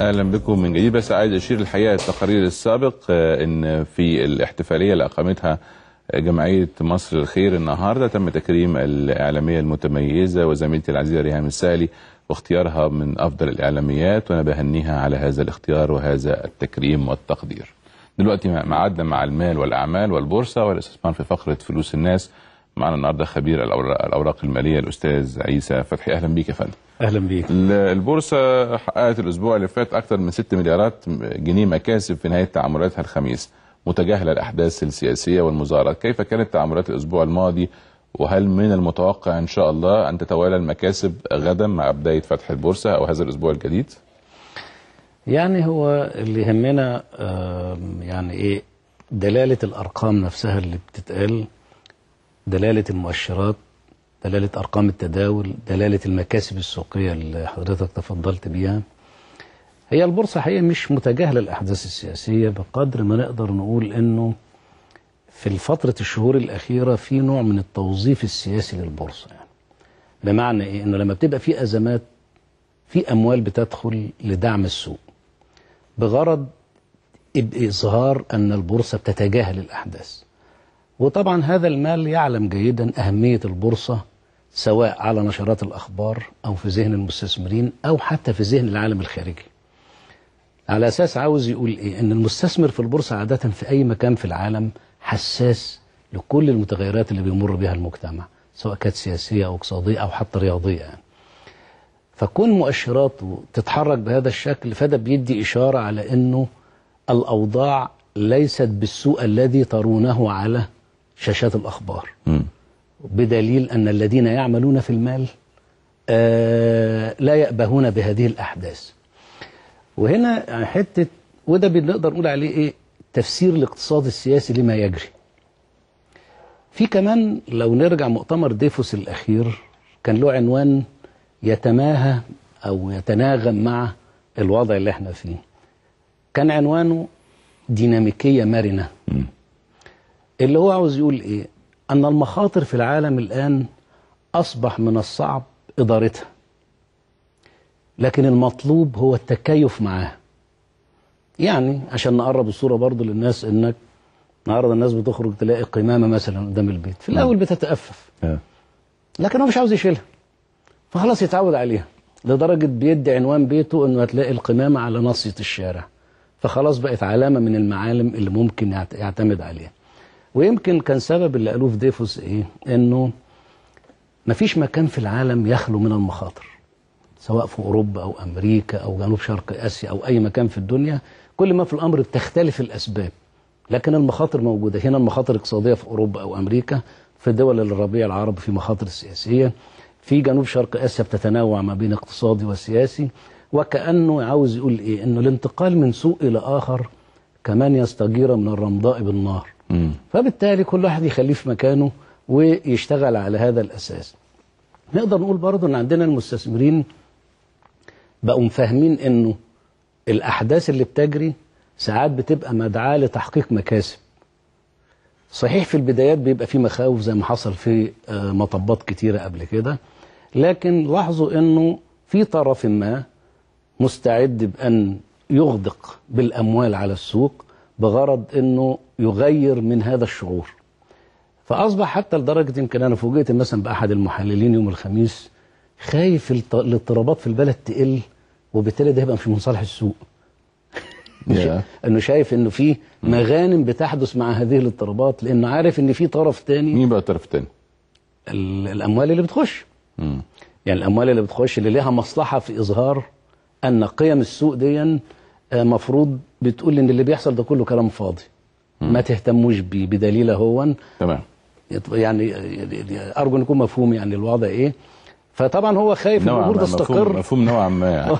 اهلا بكم من جديد بس عايز اشير الحقيقه التقارير السابق آه، ان في الاحتفاليه اللي اقامتها آه، جمعيه مصر الخير النهارده تم تكريم الاعلاميه المتميزه وزميلتي العزيزه ريهام السالي واختيارها من افضل الاعلاميات وانا بهنيها على هذا الاختيار وهذا التكريم والتقدير. دلوقتي معادنا مع المال والاعمال والبورصه والاستثمار في فقره فلوس الناس معنا النهارده خبير الاوراق الماليه الاستاذ عيسى فتحي اهلا بيك يا فندم اهلا بيك البورصه حققت الاسبوع اللي فات اكثر من 6 مليارات جنيه مكاسب في نهايه تعاملاتها الخميس متجاهله الاحداث السياسيه والمظاهرات كيف كانت تعاملات الاسبوع الماضي وهل من المتوقع ان شاء الله ان تتوالى المكاسب غدا مع بدايه فتح البورصه او هذا الاسبوع الجديد يعني هو اللي يهمنا يعني ايه دلالة الأرقام نفسها اللي بتتقال دلالة المؤشرات دلالة أرقام التداول دلالة المكاسب السوقية اللي حضرتك تفضلت بيها هي البورصة حقيقة مش متجاهلة الأحداث السياسية بقدر ما نقدر نقول أنه في فترة الشهور الأخيرة في نوع من التوظيف السياسي للبورصة يعني بمعنى إيه أنه لما بتبقى في أزمات في أموال بتدخل لدعم السوق بغرض إظهار أن البورصة بتتجاهل الأحداث وطبعا هذا المال يعلم جيدا أهمية البورصة سواء على نشرات الأخبار أو في ذهن المستثمرين أو حتى في ذهن العالم الخارجي على أساس عاوز يقول إيه أن المستثمر في البورصة عادة في أي مكان في العالم حساس لكل المتغيرات اللي بيمر بها المجتمع سواء كانت سياسية أو اقتصادية أو حتى رياضية يعني. فكون مؤشراته تتحرك بهذا الشكل فده بيدي إشارة على أنه الأوضاع ليست بالسوء الذي ترونه على شاشات الأخبار م. بدليل أن الذين يعملون في المال آه لا يأبهون بهذه الأحداث وهنا حتة وده بنقدر نقول عليه إيه تفسير الاقتصاد السياسي لما يجري في كمان لو نرجع مؤتمر ديفوس الأخير كان له عنوان يتماهى أو يتناغم مع الوضع اللي احنا فيه كان عنوانه ديناميكية مرنة اللي هو عاوز يقول إيه أن المخاطر في العالم الآن أصبح من الصعب إدارتها لكن المطلوب هو التكيف معاها يعني عشان نقرب الصورة برضو للناس إنك النهارده الناس بتخرج تلاقي قمامة مثلا قدام البيت في الأول بتتأفف آه. لكن هو مش عاوز يشيلها فخلاص يتعود عليها لدرجة بيدي عنوان بيته انه هتلاقي القمامة على ناصية الشارع فخلاص بقت علامة من المعالم اللي ممكن يعتمد عليها ويمكن كان سبب اللي قالوه في ديفوس ايه انه مفيش مكان في العالم يخلو من المخاطر سواء في اوروبا او امريكا او جنوب شرق اسيا او اي مكان في الدنيا كل ما في الامر بتختلف الاسباب لكن المخاطر موجوده هنا المخاطر الاقتصاديه في اوروبا او امريكا في دول الربيع العربي في مخاطر سياسيه في جنوب شرق آسيا بتتنوع ما بين اقتصادي وسياسي وكأنه عاوز يقول إيه إنه الانتقال من سوق إلى آخر كمان يستجير من الرمضاء بالنار فبالتالي كل واحد يخليه في مكانه ويشتغل على هذا الأساس نقدر نقول برضه إن عندنا المستثمرين بقوا فاهمين إنه الأحداث اللي بتجري ساعات بتبقى مدعاة لتحقيق مكاسب صحيح في البدايات بيبقى في مخاوف زي ما حصل في آه، مطبات كتيرة قبل كده لكن لاحظوا انه في طرف ما مستعد بأن يغدق بالأموال على السوق بغرض انه يغير من هذا الشعور فأصبح حتى لدرجة يمكن أنا فوجئت مثلا بأحد المحللين يوم الخميس خايف الاضطرابات في البلد تقل وبالتالي ده هيبقى مش من صالح السوق yeah. انه شايف انه في مغانم بتحدث مع هذه الاضطرابات لانه عارف ان في طرف تاني مين بقى الطرف التاني؟ الاموال اللي بتخش م. يعني الاموال اللي بتخش اللي ليها مصلحه في اظهار ان قيم السوق دي آه، مفروض بتقول ان اللي بيحصل ده كله كلام فاضي م. ما تهتموش بيه بدليل اهون تمام يعني آه، آه، ارجو ان يكون مفهوم يعني الوضع ايه فطبعا هو خايف الامور تستقر مفهوم نوعا ما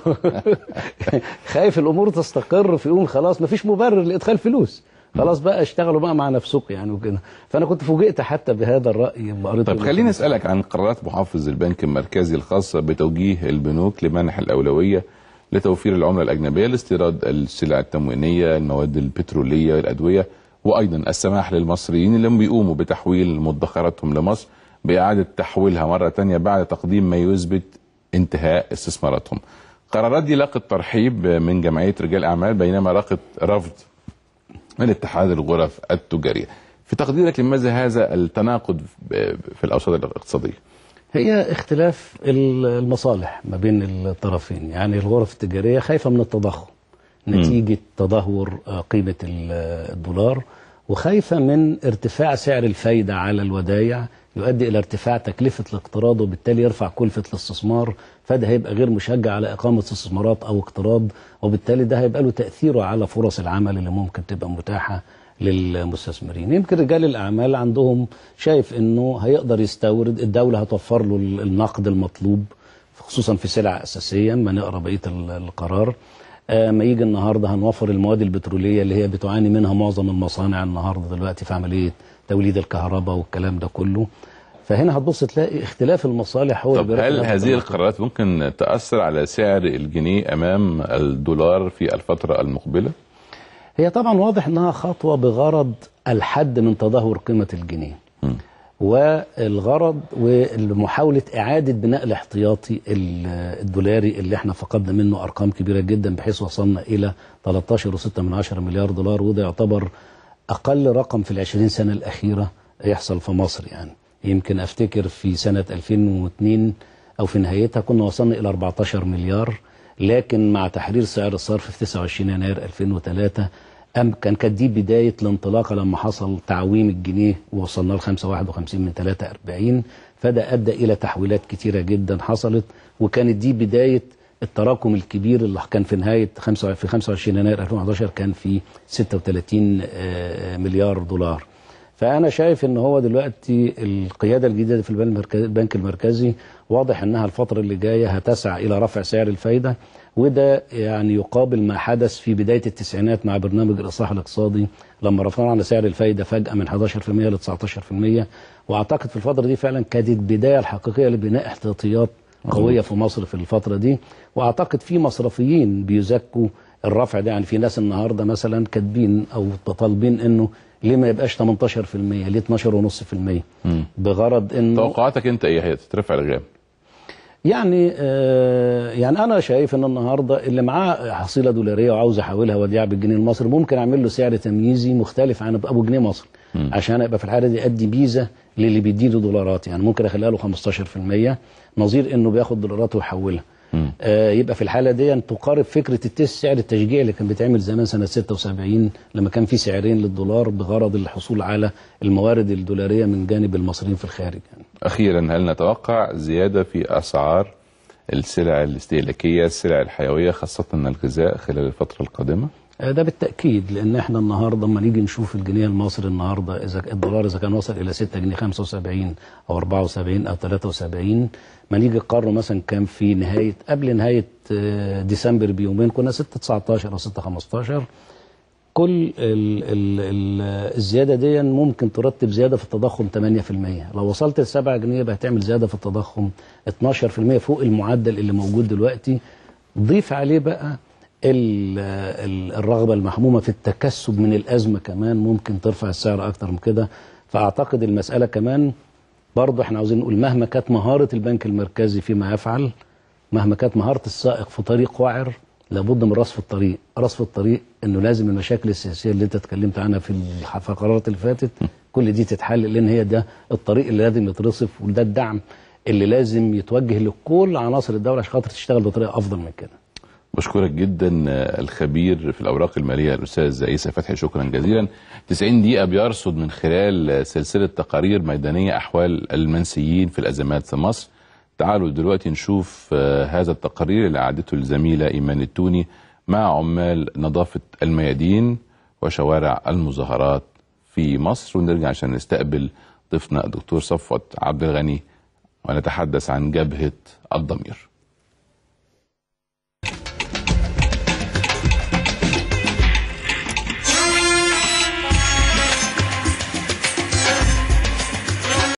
خايف الامور تستقر فيقول خلاص مفيش مبرر لادخال فلوس خلاص بقى اشتغلوا بقى مع نفسكم يعني وكده فانا كنت فوجئت حتى بهذا الراي لما قريت طب خليني اسالك عن قرارات محافظ البنك المركزي الخاصه بتوجيه البنوك لمنح الاولويه لتوفير العمله الاجنبيه لاستيراد السلع التموينيه المواد البتروليه الادويه وايضا السماح للمصريين اللي بيقوموا بتحويل مدخراتهم لمصر بإعادة تحويلها مرة تانية بعد تقديم ما يثبت انتهاء استثماراتهم القرارات دي لاقت ترحيب من جمعية رجال أعمال بينما لاقت رفض من اتحاد الغرف التجارية في تقديرك لماذا هذا التناقض في الأوساط الاقتصادية هي اختلاف المصالح ما بين الطرفين يعني الغرف التجارية خايفة من التضخم نتيجة تدهور آه، قيمة الدولار وخايفة من ارتفاع سعر الفايدة على الودايع يؤدي إلى ارتفاع تكلفة الاقتراض وبالتالي يرفع كلفة الاستثمار فده هيبقى غير مشجع على إقامة استثمارات أو اقتراض وبالتالي ده هيبقى له تأثيره على فرص العمل اللي ممكن تبقى متاحة للمستثمرين يمكن رجال الأعمال عندهم شايف أنه هيقدر يستورد الدولة هتوفر له النقد المطلوب خصوصا في سلع أساسية ما نقرأ بقية القرار آه، ما يجي النهارده هنوفر المواد البتروليه اللي هي بتعاني منها معظم المصانع النهارده دلوقتي في عمليه توليد الكهرباء والكلام ده كله فهنا هتبص تلاقي اختلاف المصالح هو طب هل هذه القرارات ممكن تأثر على سعر الجنيه أمام الدولار في الفترة المقبلة؟ هي طبعا واضح أنها خطوة بغرض الحد من تدهور قيمة الجنيه م. والغرض ومحاولة إعادة بناء الاحتياطي الدولاري اللي احنا فقدنا منه أرقام كبيرة جدا بحيث وصلنا إلى 13.6 مليار دولار وده يعتبر أقل رقم في العشرين سنة الأخيرة يحصل في مصر يعني يمكن أفتكر في سنة 2002 أو في نهايتها كنا وصلنا إلى 14 مليار لكن مع تحرير سعر الصرف في 29 يناير 2003 أم كان كانت دي بداية الانطلاقة لما حصل تعويم الجنيه ووصلنا ل 5.51 من 43 فده أدى إلى تحويلات كتيرة جدا حصلت وكانت دي بداية التراكم الكبير اللي كان في نهايه في 25 يناير 2011 كان في 36 آه، مليار دولار فانا شايف ان هو دلوقتي القياده الجديده في البنك المركزي واضح انها الفتره اللي جايه هتسعى الى رفع سعر الفايده وده يعني يقابل ما حدث في بدايه التسعينات مع برنامج الاصلاح الاقتصادي لما رفعنا سعر الفايده فجاه من 11% ل 19% واعتقد في الفتره دي فعلا كانت البدايه الحقيقيه لبناء احتياطيات قوية في مصر في الفترة دي وأعتقد في مصرفيين بيزكوا الرفع ده يعني في ناس النهاردة مثلا كاتبين أو طالبين أنه ليه ما يبقاش 18% ليه 12.5% بغرض أنه توقعاتك أنت إيه هي تترفع الغياب يعني آه يعني انا شايف ان النهارده اللي معاه حصيله دولاريه وعاوز احولها وديع بالجنيه المصري ممكن اعمل له سعر تمييزي مختلف عن ابو جنيه مصري عشان ابقى في الحاله دي ادي بيزة للي بيديله دولارات يعني ممكن اخليها له 15% نظير انه بياخد دولارات ويحولها آه يبقى في الحاله دي تقارب فكره التس سعر التشجيع اللي كان بيتعمل زمان سنه 76 لما كان في سعرين للدولار بغرض الحصول على الموارد الدولاريه من جانب المصريين في الخارج يعني. اخيرا هل نتوقع زياده في اسعار السلع الاستهلاكيه السلع الحيويه خاصه الغذاء خلال الفتره القادمه؟ ده بالتاكيد لان احنا النهارده اما نيجي نشوف الجنيه المصري النهارده اذا الدولار اذا كان وصل الى 6 جنيه 75 او 74 او 73 ما نيجي نقارنه مثلا كان في نهايه قبل نهايه آه، ديسمبر بيومين كنا 6 19 او 6 15 كل الـ الـ الـ الزياده دي ممكن ترتب زياده في التضخم 8% لو وصلت ل 7 جنيه بقى هتعمل زياده في التضخم 12% فوق المعدل اللي موجود دلوقتي ضيف عليه بقى الرغبة المحمومة في التكسب من الأزمة كمان ممكن ترفع السعر أكتر من كده فأعتقد المسألة كمان برضه احنا عاوزين نقول مهما كانت مهارة البنك المركزي فيما يفعل مهما كانت مهارة السائق في طريق وعر لابد من رصف الطريق رصف الطريق انه لازم المشاكل السياسيه اللي انت اتكلمت عنها في الفقرات اللي فاتت كل دي تتحل لان هي ده الطريق اللي لازم يترصف وده الدعم اللي لازم يتوجه لكل عناصر الدوله عشان خاطر تشتغل بطريقه افضل من كده بشكرك جدا آه، الخبير في الأوراق المالية الأستاذ عيسى فتحي شكرا جزيلا 90 دقيقة بيرصد من خلال آه، سلسلة تقارير ميدانية أحوال المنسيين في الأزمات في مصر تعالوا دلوقتي نشوف آه، هذا التقرير اللي اعدته الزميلة إيمان التوني مع عمال نظافة الميادين وشوارع المظاهرات في مصر ونرجع عشان نستقبل ضيفنا الدكتور صفوت عبد الغني ونتحدث عن جبهة الضمير